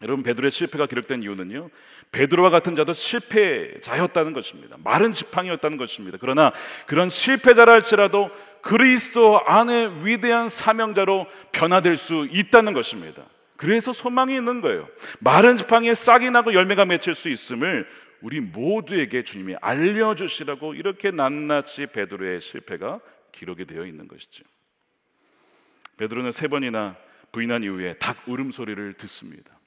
여러분 베드로의 실패가 기록된 이유는요. 베드로와 같은 자도 실패자였다는 것입니다. 마른 지팡이였다는 것입니다. 그러나 그런 실패자라 지라도 그리스도 안에 위대한 사명자로 변화될 수 있다는 것입니다. 그래서 소망이 있는 거예요. 마른 지팡이에 싹이 나고 열매가 맺힐 수 있음을 우리 모두에게 주님이 알려주시라고 이렇게 낱낱이 베드로의 실패가 기록이 되어 있는 것이죠. 베드로는 세 번이나 부인한 이후에 닭 울음소리를 듣습니다.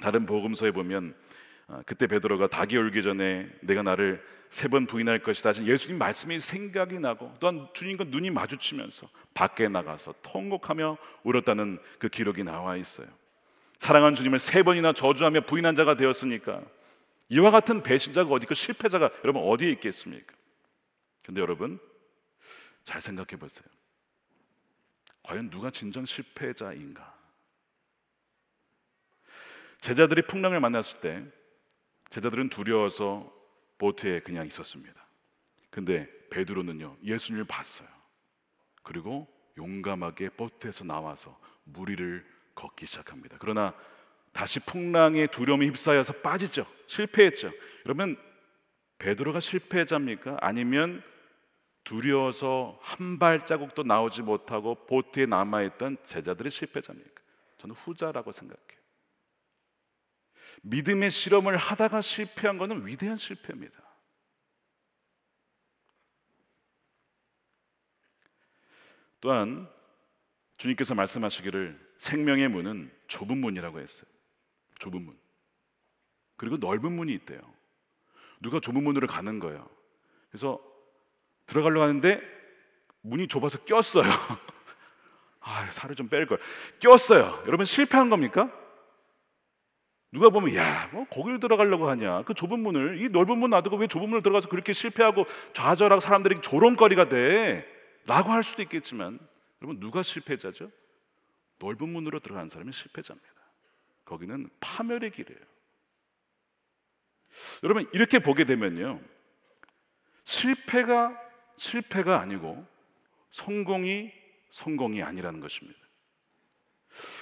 다른 복음서에 보면 아, 그때 베드로가 닭이 울기 전에 내가 나를 세 번 부인할 것이다 하신 예수님 말씀이 생각이 나고 또한 주님과 눈이 마주치면서 밖에 나가서 통곡하며 울었다는 그 기록이 나와 있어요. 사랑한 주님을 세 번이나 저주하며 부인한 자가 되었으니까 이와 같은 배신자가 어디 있고 실패자가 여러분 어디에 있겠습니까? 근데 여러분 잘 생각해 보세요. 과연 누가 진정 실패자인가? 제자들이 풍랑을 만났을 때 제자들은 두려워서 보트에 그냥 있었습니다. 근데 베드로는요 예수님을 봤어요. 그리고 용감하게 보트에서 나와서 무리를 걷기 시작합니다. 그러나 다시 풍랑의 두려움에 휩싸여서 빠지죠. 실패했죠. 그러면 베드로가 실패자입니까? 아니면 두려워서 한 발자국도 나오지 못하고 보트에 남아있던 제자들이 실패자입니까? 저는 후자라고 생각해요. 믿음의 실험을 하다가 실패한 것은 위대한 실패입니다. 또한 주님께서 말씀하시기를 생명의 문은 좁은 문이라고 했어요. 좁은 문. 그리고 넓은 문이 있대요. 누가 좁은 문으로 가는 거예요. 그래서 들어가려고 하는데 문이 좁아서 꼈어요. 아, 살을 좀 뺄 걸. 꼈어요. 여러분 실패한 겁니까? 누가 보면 야, 뭐 거길 들어가려고 하냐. 그 좁은 문을 이 넓은 문 놔두고 왜 좁은 문을 들어가서 그렇게 실패하고 좌절하고 사람들이 조롱거리가 돼? 라고 할 수도 있겠지만 여러분 누가 실패자죠? 넓은 문으로 들어간 사람이 실패자입니다. 거기는 파멸의 길이에요. 여러분 이렇게 보게 되면요. 실패가 실패가 아니고 성공이 성공이 아니라는 것입니다.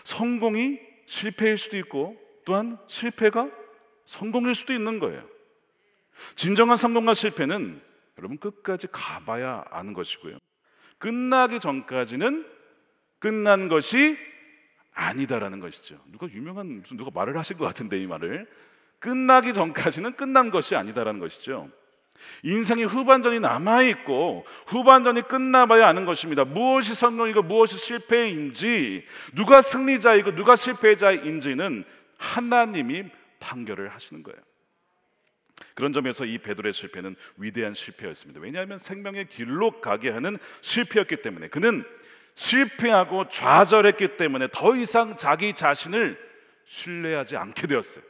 성공이 실패일 수도 있고 또한 실패가 성공일 수도 있는 거예요. 진정한 성공과 실패는 여러분 끝까지 가봐야 아는 것이고요. 끝나기 전까지는 끝난 것이 아니다라는 것이죠. 누가 유명한 무슨 누가 말을 하신 것 같은데 이 말을 끝나기 전까지는 끝난 것이 아니다라는 것이죠. 인생이 후반전이 남아 있고 후반전이 끝나봐야 아는 것입니다. 무엇이 성공이고 무엇이 실패인지 누가 승리자이고 누가 실패자인지는 하나님이 판결을 하시는 거예요. 그런 점에서 이 베드로의 실패는 위대한 실패였습니다. 왜냐하면 생명의 길로 가게 하는 실패였기 때문에 그는 실패하고 좌절했기 때문에 더 이상 자기 자신을 신뢰하지 않게 되었어요.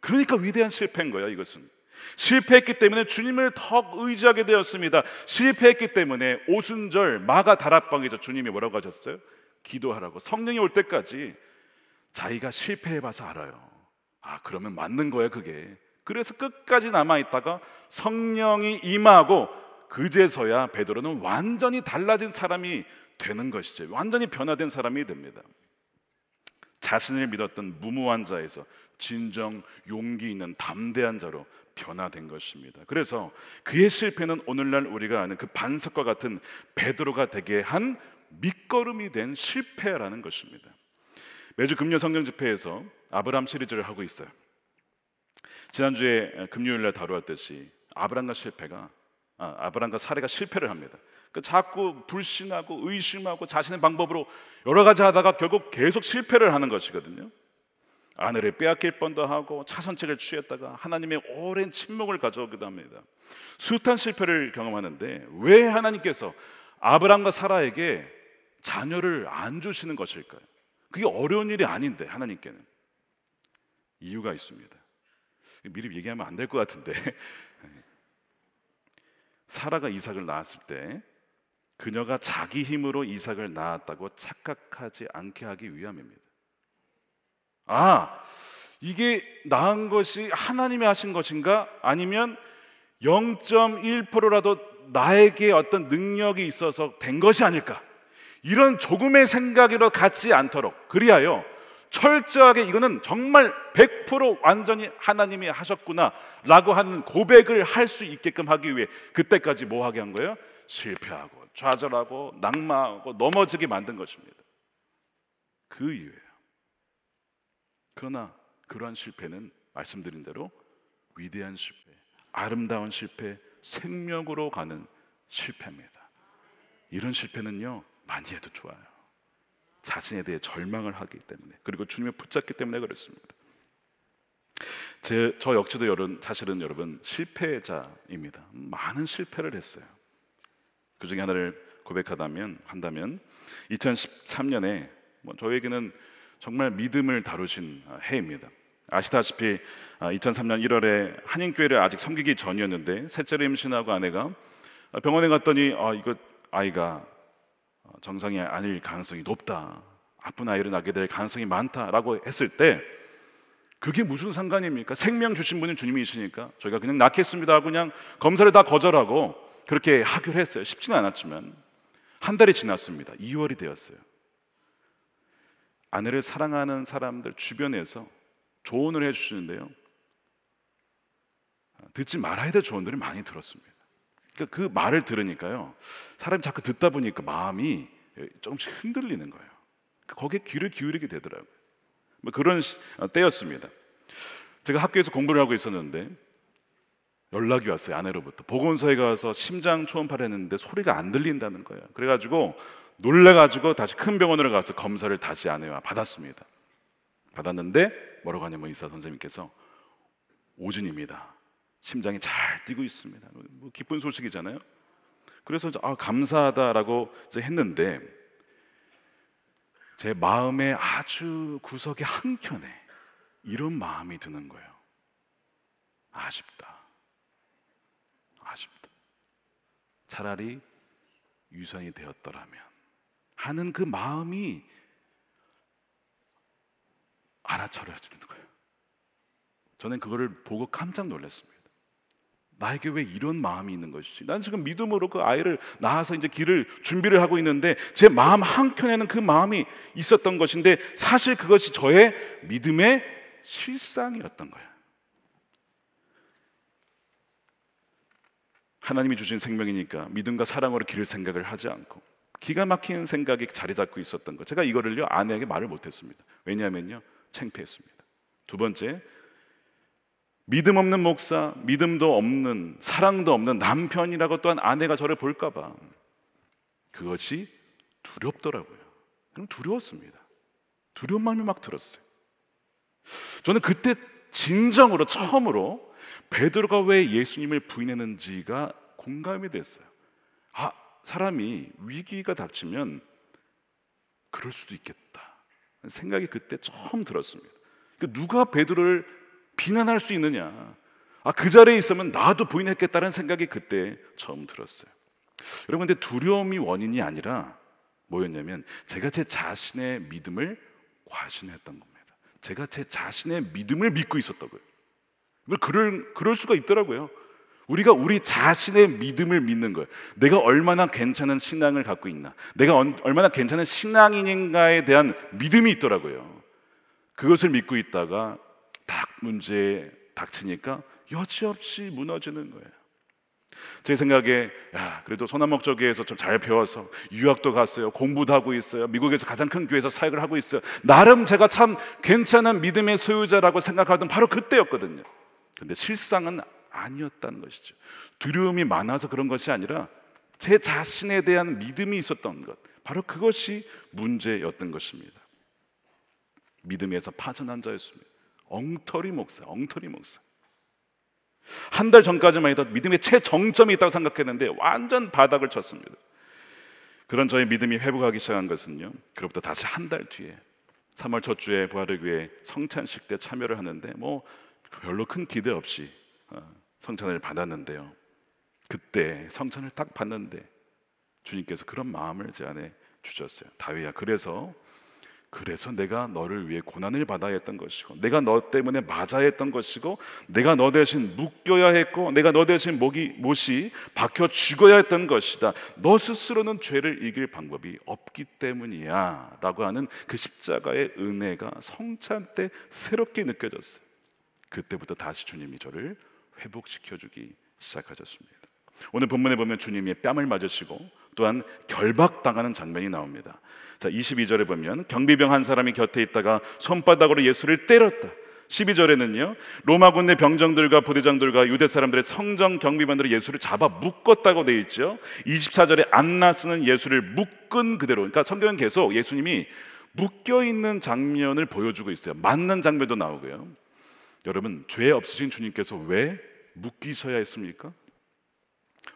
그러니까 위대한 실패인 거예요, 이것은. 실패했기 때문에 주님을 턱 의지하게 되었습니다. 실패했기 때문에 오순절 마가 다락방에서 주님이 뭐라고 하셨어요? 기도하라고. 성령이 올 때까지 자기가 실패해봐서 알아요. 아, 그러면 맞는 거예요, 그게. 그래서 끝까지 남아있다가 성령이 임하고 그제서야 베드로는 완전히 달라진 사람이 되는 것이죠. 완전히 변화된 사람이 됩니다. 자신을 믿었던 무모한 자에서 진정 용기 있는 담대한 자로 변화된 것입니다. 그래서 그의 실패는 오늘날 우리가 아는 그 반석과 같은 베드로가 되게 한 밑거름이 된 실패라는 것입니다. 매주 금요 성경 집회에서 아브람 시리즈를 하고 있어요. 지난주에 금요일날 다루었듯이 아브람과 실패가 아, 아브람과 사례가 실패를 합니다. 그 자꾸 불신하고 의심하고 자신의 방법으로 여러 가지 하다가 결국 계속 실패를 하는 것이거든요. 아내를 빼앗길 뻔도 하고 차선책을 취했다가 하나님의 오랜 침묵을 가져오기도 합니다. 숱한 실패를 경험하는데 왜 하나님께서 아브라함과 사라에게 자녀를 안 주시는 것일까요? 그게 어려운 일이 아닌데 하나님께는 이유가 있습니다. 미리 얘기하면 안 될 것 같은데 사라가 이삭을 낳았을 때 그녀가 자기 힘으로 이삭을 낳았다고 착각하지 않게 하기 위함입니다. 아, 이게 낳은 것이 하나님이 하신 것인가? 아니면 0.1%라도 나에게 어떤 능력이 있어서 된 것이 아닐까? 이런 조금의 생각으로 같지 않도록 그리하여 철저하게 이거는 정말 100% 완전히 하나님이 하셨구나라고 하는 고백을 할 수 있게끔 하기 위해 그때까지 뭐 하게 한 거예요? 실패하고 좌절하고 낙마하고 넘어지게 만든 것입니다. 그 이유예요. 그러나 그러한 실패는 말씀드린 대로 위대한 실패, 아름다운 실패, 생명으로 가는 실패입니다. 이런 실패는요, 많이 해도 좋아요. 자신에 대해 절망을 하기 때문에 그리고 주님을 붙잡기 때문에 그렇습니다. 제, 저 역시도 여러분, 사실은 여러분 실패자입니다. 많은 실패를 했어요. 그 중에 하나를 고백하다면 한다면 2013년에 뭐 저에게는 정말 믿음을 다루신 아, 해입니다. 아시다시피 2003년 아, 1월에 한인교회를 아직 섬기기 전이었는데 셋째를 임신하고 아내가 아, 병원에 갔더니 아 이거 아이가 어, 정상이 아닐 가능성이 높다. 아픈 아이를 낳게 될 가능성이 많다라고 했을 때 그게 무슨 상관입니까? 생명 주신 분이 주님이시니까 저희가 그냥 낳겠습니다 하고 그냥 검사를 다 거절하고 그렇게 하교를 했어요. 쉽지는 않았지만 한 달이 지났습니다. 2월이 되었어요. 아내를 사랑하는 사람들 주변에서 조언을 해주시는데요. 듣지 말아야 될 조언들이 많이 들었습니다. 그러니까 그 말을 들으니까요. 사람이 자꾸 듣다 보니까 마음이 조금씩 흔들리는 거예요. 거기에 귀를 기울이게 되더라고요. 뭐 그런 어, 때였습니다. 제가 학교에서 공부를 하고 있었는데 연락이 왔어요 아내로부터 보건소에 가서 심장 초음파를 했는데 소리가 안 들린다는 거예요 그래가지고 놀래가지고 다시 큰 병원으로 가서 검사를 다시 아내와 받았습니다 받았는데 뭐라고 하냐면 의사 선생님께서 오진입니다 심장이 잘 뛰고 있습니다 뭐 기쁜 소식이잖아요 그래서 아 감사하다라고 했는데 제 마음의 아주 구석의 한켠에 이런 마음이 드는 거예요 아쉽다 차라리 유산이 되었더라면 하는 그 마음이 알아차려지는 거예요. 저는 그거를 보고 깜짝 놀랐습니다. 나에게 왜 이런 마음이 있는 것이지? 난 지금 믿음으로 그 아이를 낳아서 이제 길을 준비를 하고 있는데 제 마음 한켠에는 그 마음이 있었던 것인데 사실 그것이 저의 믿음의 실상이었던 거예요. 하나님이 주신 생명이니까 믿음과 사랑으로 기를 생각을 하지 않고 기가 막힌 생각이 자리 잡고 있었던 것 제가 이거를요 아내에게 말을 못했습니다. 왜냐하면요 창피했습니다. 두 번째 믿음 없는 목사, 믿음도 없는 사랑도 없는 남편이라고 또한 아내가 저를 볼까봐 그것이 두렵더라고요. 그럼 두려웠습니다. 두려운 마음이 막 들었어요. 저는 그때 진정으로 처음으로 베드로가 왜 예수님을 부인했는지가 공감이 됐어요. 아, 사람이 위기가 닥치면 그럴 수도 있겠다. 생각이 그때 처음 들었습니다. 그 누가 베드로를 비난할 수 있느냐? 아, 그 자리에 있으면 나도 부인했겠다는 생각이 그때 처음 들었어요. 여러분, 근데 두려움이 원인이 아니라 뭐였냐면 제가 제 자신의 믿음을 과신했던 겁니다. 제가 제 자신의 믿음을 믿고 있었다고요. 뭐 그럴, 그럴 수가 있더라고요. 우리가 우리 자신의 믿음을 믿는 거예요. 내가 얼마나 괜찮은 신앙을 갖고 있나, 내가 언, 얼마나 괜찮은 신앙인인가에 대한 믿음이 있더라고요. 그것을 믿고 있다가 딱 문제에 닥치니까 여지없이 무너지는 거예요. 제 생각에 야 그래도 소나목적에서좀 잘 배워서 유학도 갔어요 공부도 하고 있어요 미국에서 가장 큰 교회에서 사역을 하고 있어요 나름 제가 참 괜찮은 믿음의 소유자라고 생각하던 바로 그때였거든요 근데 실상은 아니었다는 것이죠. 두려움이 많아서 그런 것이 아니라 제 자신에 대한 믿음이 있었던 것. 바로 그것이 문제였던 것입니다. 믿음에서 파전한 자였습니다. 엉터리 목사, 엉터리 목사. 한 달 전까지만 해도 믿음의 최정점이 있다고 생각했는데 완전 바닥을 쳤습니다. 그런 저의 믿음이 회복하기 시작한 것은요. 그로부터 다시 한 달 뒤에 3월 첫 주에 부활을 위해 성찬식 때 참여를 하는데 뭐 별로 큰 기대 없이 어, 성찬을 받았는데요. 그때 성찬을 딱 받는데 주님께서 그런 마음을 제 안에 주셨어요. 다윗야, 그래서 그래서 내가 너를 위해 고난을 받아야 했던 것이고 내가 너 때문에 맞아야 했던 것이고 내가 너 대신 묶여야 했고 내가 너 대신 목이 못이 박혀 죽어야 했던 것이다. 너 스스로는 죄를 이길 방법이 없기 때문이야라고 하는 그 십자가의 은혜가 성찬 때 새롭게 느껴졌어요. 그때부터 다시 주님이 저를 회복시켜 주기 시작하셨습니다. 오늘 본문에 보면 주님이 뺨을 맞으시고 또한 결박당하는 장면이 나옵니다. 자, 22절에 보면 경비병 한 사람이 곁에 있다가 손바닥으로 예수를 때렸다. 12절에는요. 로마군의 병정들과 부대장들과 유대 사람들의 성정 경비반들이 예수를 잡아 묶었다고 되 있죠. 24절에 안나스는 예수를 묶은 그대로. 그러니까 성경은 계속 예수님이 묶여 있는 장면을 보여주고 있어요. 맞는 장면도 나오고요. 여러분, 죄 없으신 주님께서 왜 묶이셔야 했습니까?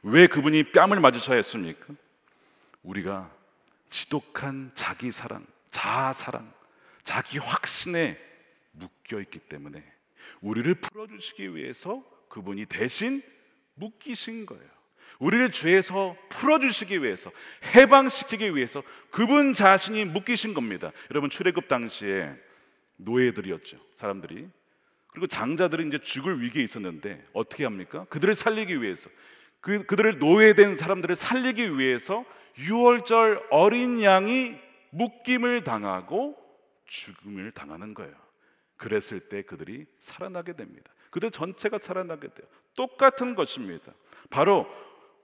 왜 그분이 뺨을 맞으셔야 했습니까? 우리가 지독한 자기 사랑, 자아 사랑, 자기 확신에 묶여 있기 때문에 우리를 풀어 주시기 위해서 그분이 대신 묶이신 거예요. 우리를 죄에서 풀어 주시기 위해서 해방시키기 위해서 그분 자신이 묶이신 겁니다. 여러분 출애굽 당시에 노예들이었죠. 사람들이 그리고 장자들은 이제 죽을 위기에 있었는데 어떻게 합니까? 그들을 살리기 위해서 그, 그들을 노예된 사람들을 살리기 위해서 유월절 어린 양이 묶임을 당하고 죽음을 당하는 거예요. 그랬을 때 그들이 살아나게 됩니다. 그들 전체가 살아나게 돼요. 똑같은 것입니다. 바로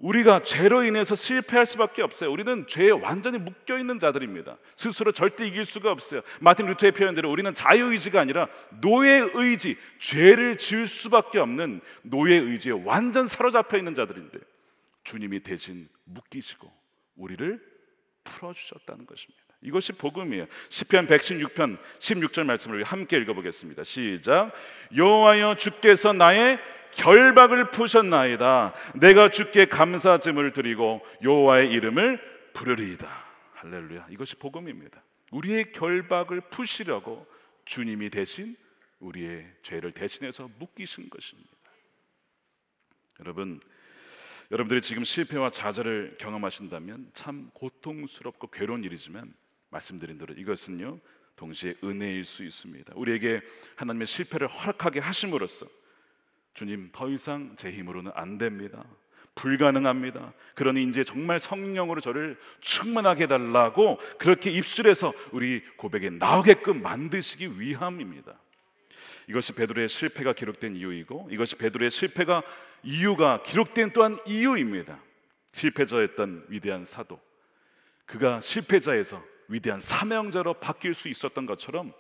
우리가 죄로 인해서 실패할 수밖에 없어요. 우리는 죄에 완전히 묶여 있는 자들입니다. 스스로 절대 이길 수가 없어요. 마틴 루터의 표현대로 우리는 자유 의지가 아니라 노예 의지, 죄를 지을 수밖에 없는 노예 의지에 완전 사로잡혀 있는 자들인데 주님이 대신 묶이시고 우리를 풀어 주셨다는 것입니다. 이것이 복음이에요. 시편 116편 16절 말씀을 함께 읽어 보겠습니다. 시작. 여호와여 주께서 나의 결박을 푸셨나이다. 내가 주께 감사점을 드리고 여호와의 이름을 부르리이다. 할렐루야. 이것이 복음입니다. 우리의 결박을 푸시려고 주님이 대신 우리의 죄를 대신해서 묶이신 것입니다. 여러분, 여러분들이 지금 실패와 좌절을 경험하신다면 참 고통스럽고 괴로운 일이지만 말씀드린 대로 이것은요 동시에 은혜일 수 있습니다. 우리에게 하나님의 실패를 허락하게 하심으로써 주님, 더 이상 제 힘으로는 안 됩니다. 불가능합니다. 그러니 이제 정말 성령으로 저를 충만하게 달라고 그렇게 입술에서 우리 고백에 나오게끔 만드시기 위함입니다. 이것이 베드로의 실패가 기록된 이유이고 이것이 베드로의 실패가 이유가 기록된 또한 이유입니다. 실패자였던 위대한 사도 그가 실패자에서 위대한 사명자로 바뀔 수 있었던 것처럼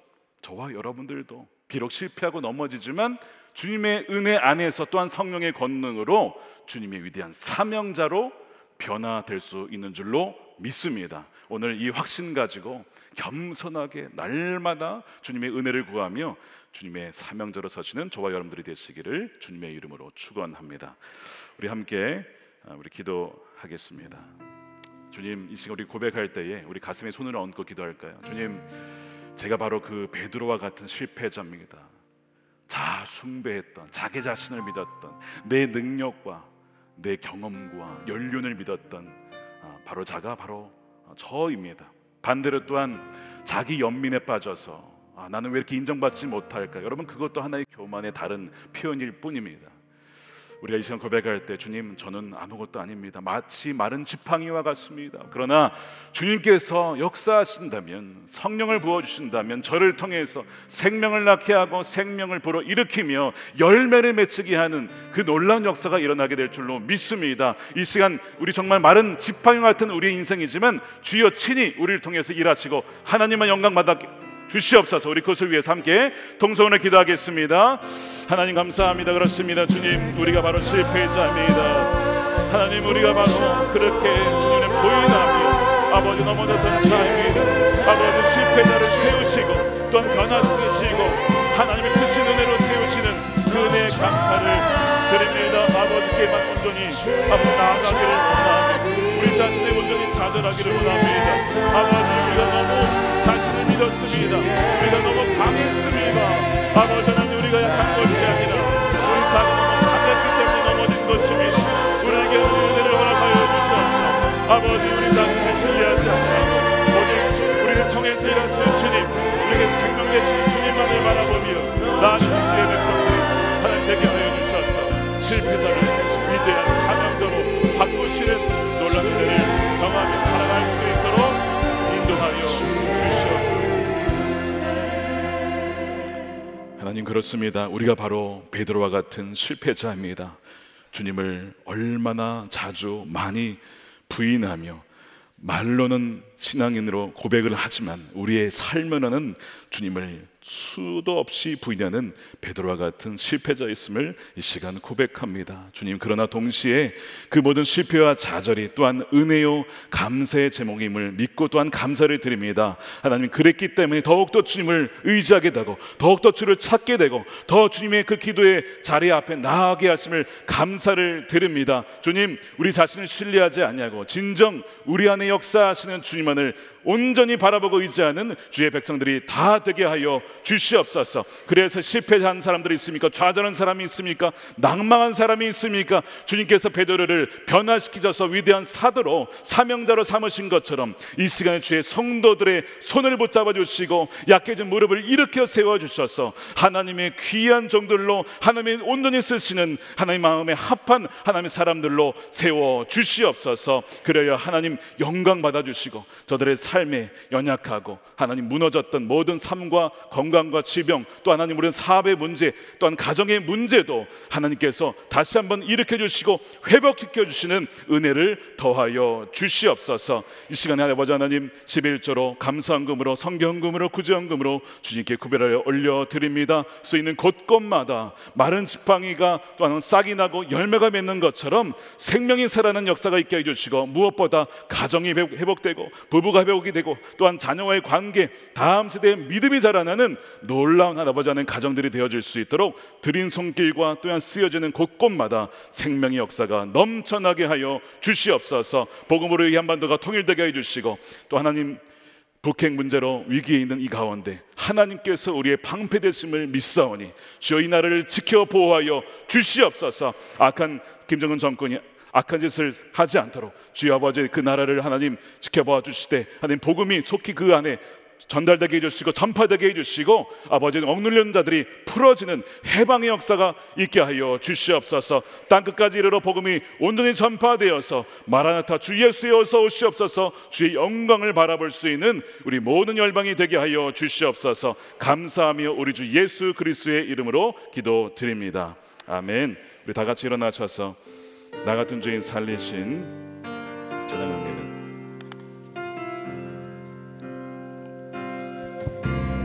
저와 여러분들도 비록 실패하고 넘어지지만 주님의 은혜 안에서 또한 성령의 권능으로 주님의 위대한 사명자로 변화될 수 있는 줄로 믿습니다. 오늘 이 확신 가지고 겸손하게 날마다 주님의 은혜를 구하며 주님의 사명자로 서시는 저와 여러분들이 되시기를 주님의 이름으로 축원합니다. 우리 함께 아, 우리 기도하겠습니다. 주님 이 시간 우리 고백할 때에 우리 가슴에 손을 얹고 기도할까요? 주님 제가 바로 그 베드로와 같은 실패자입니다. 자숭배했던 자기 자신을 믿었던 내 능력과 내 경험과 연륜을 믿었던 아, 바로 자가 바로 아, 저입니다. 반대로 또한 자기 연민에 빠져서 아, 나는 왜 이렇게 인정받지 못할까? 여러분 그것도 하나의 교만의 다른 표현일 뿐입니다. 우리가 이 시간 고백할 때 주님 저는 아무것도 아닙니다. 마치 마른 지팡이와 같습니다. 그러나 주님께서 역사하신다면 성령을 부어 주신다면 저를 통해서 생명을 낳게 하고 생명을 불어 일으키며 열매를 맺히게 하는 그 놀라운 역사가 일어나게 될 줄로 믿습니다. 이 시간 우리 정말 마른 지팡이 같은 우리의 인생이지만 주여 친히 우리를 통해서 일하시고 하나님만 영광 받아 주시옵소서 우리 그것을 위해서 함께 동성으로 기도하겠습니다 하나님 감사합니다 그렇습니다 주님 우리가 바로 실패자입니다 하나님 우리가 바로 그렇게 주님의 부인하며 아버지 넘어졌던 자에게 아버지 실패자를 세우시고 또한 변화시키시고 하나님의 크신 은혜로 세우시는 그 은혜의 감사를 드립니다 아버지께만 온전히 아버지 나아가기를 원합니다 우리 자신의 온전히 좌절하기를 원합니다 아버지 우리가 너무 자신 믿었습니다. 우리가 너무 강했습니다. 아버지는 우리가 약한 것이 아니라 우리 자신이 강했기 때문에 넘어진 것입니다. 우리에게 은혜를 허락하여 주시옵 아버지 우리 자신을 진리하지 않고 오직 우리를 통해서 일하시는 주님, 우리에게 생명 되시 주님만을 바라보며 나는 주의 백성들이 하나님 되게 하여 주시옵 실패자를 위대한 사명자로 바꾸시는 놀라운 은혜를 경하며 살아갈 수 있도록 인도하여 주시옵소서. 하나님 그렇습니다. 우리가 바로 베드로와 같은 실패자입니다. 주님을 얼마나 자주 많이 부인하며 말로는 신앙인으로 고백을 하지만 우리의 삶으로는 주님을 수도 없이 부인하는 베드로와 같은 실패자였음을 이 시간 고백합니다. 주님 그러나 동시에 그 모든 실패와 좌절이 또한 은혜요 감사의 제목임을 믿고 또한 감사를 드립니다. 하나님 그랬기 때문에 더욱더 주님을 의지하게 되고 더욱더 주를 찾게 되고 더 주님의 그 기도의 자리 앞에 나아가게 하심을 감사를 드립니다. 주님 우리 자신을 신뢰하지 아니하고 진정 우리 안에 역사하시는 주님만을 온전히 바라보고 의지하는 주의 백성들이 다 되게 하여 주시옵소서. 그래서 실패한 사람들이 있습니까? 좌절한 사람이 있습니까? 낭망한 사람이 있습니까? 주님께서 베드로를 변화시키셔서 위대한 사도로 사명자로 삼으신 것처럼 이 시간에 주의 성도들의 손을 붙잡아 주시고 약해진 무릎을 일으켜 세워 주셔서 하나님의 귀한 종들로 하나님의 온전히 쓰시는 하나님 마음에 합한 하나님의 사람들로 세워 주시옵소서. 그래야 하나님 영광 받아 주시고 저들의 삶에 연약하고 하나님 무너졌던 모든 삶과 건강과 질병 또 하나님 우리는 사업의 문제 또한 가정의 문제도 하나님께서 다시 한번 일으켜 주시고 회복시켜 주시는 은혜를 더하여 주시옵소서 이 시간에 아버지 하나님 11조로 감사헌금으로 성경금으로 구제금으로 주님께 구별하여 올려드립니다 쓰이는 곳곳마다 마른 지팡이가 또한 싹이 나고 열매가 맺는 것처럼 생명이 살아나는 역사가 있게 해주시고 무엇보다 가정이 회복되고 부부가 회복 자라오 되고 또한 자녀와의 관계, 다음 세대의 믿음이 자라나는 놀라운 할아버지 하는 가정들이 되어질 수 있도록 드린 손길과 또한 쓰여지는 곳곳마다 생명의 역사가 넘쳐나게 하여 주시옵소서 복음으로 이 한반도가 통일되게 해주시고 또 하나님 북핵 문제로 위기에 있는 이 가운데 하나님께서 우리의 방패되심을 믿사오니 주여 이 나라를 지켜 보호하여 주시옵소서 악한 김정은 정권이 악한 짓을 하지 않도록 주여 아버지 그 나라를 하나님 지켜봐 주실 때 하나님 복음이 속히 그 안에 전달되게 해주시고 전파되게 해주시고 아버지 는 억눌린 자들이 풀어지는 해방의 역사가 있게 하여 주시옵소서 땅끝까지 이르러 복음이 온전히 전파되어서 마라나타 주 예수의 어서 오시옵소서 주의 영광을 바라볼 수 있는 우리 모든 열방이 되게 하여 주시옵소서 감사하며 우리 주 예수 그리스의 이름으로 기도드립니다 아멘 우리 다 같이 일어나셔서 나 같은 죄인 살리신 찬양합니다.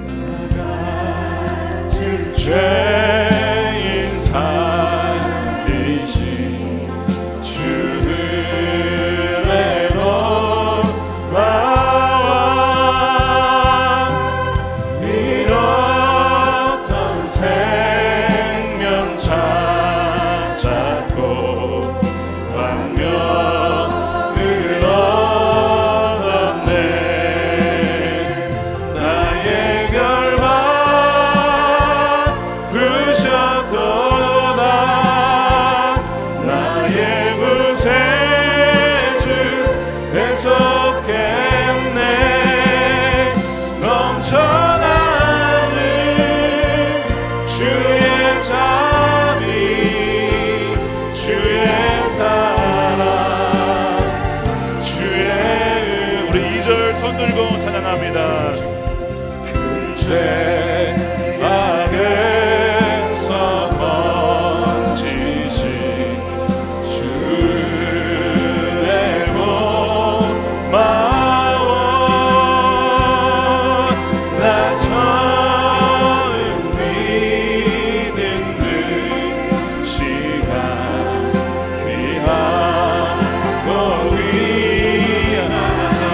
나 같은 죄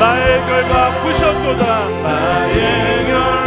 나의 결과 부셨도다 나의 결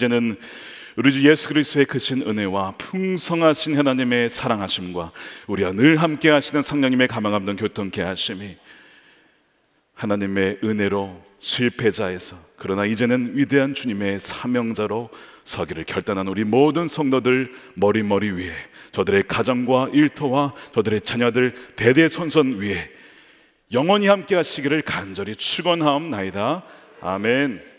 이제는 우리 주 예수 그리스도의 크신 은혜와 풍성하신 하나님의 사랑하심과 우리와 늘 함께 하시는 성령님의 가망 없는 교통케 하심이 하나님의 은혜로 실패자에서 그러나 이제는 위대한 주님의 사명자로 서기를 결단한 우리 모든 성도들 머리머리 위에 저들의 가정과 일터와 저들의 자녀들 대대손손 위에 영원히 함께 하시기를 간절히 축원하옵나이다. 아멘.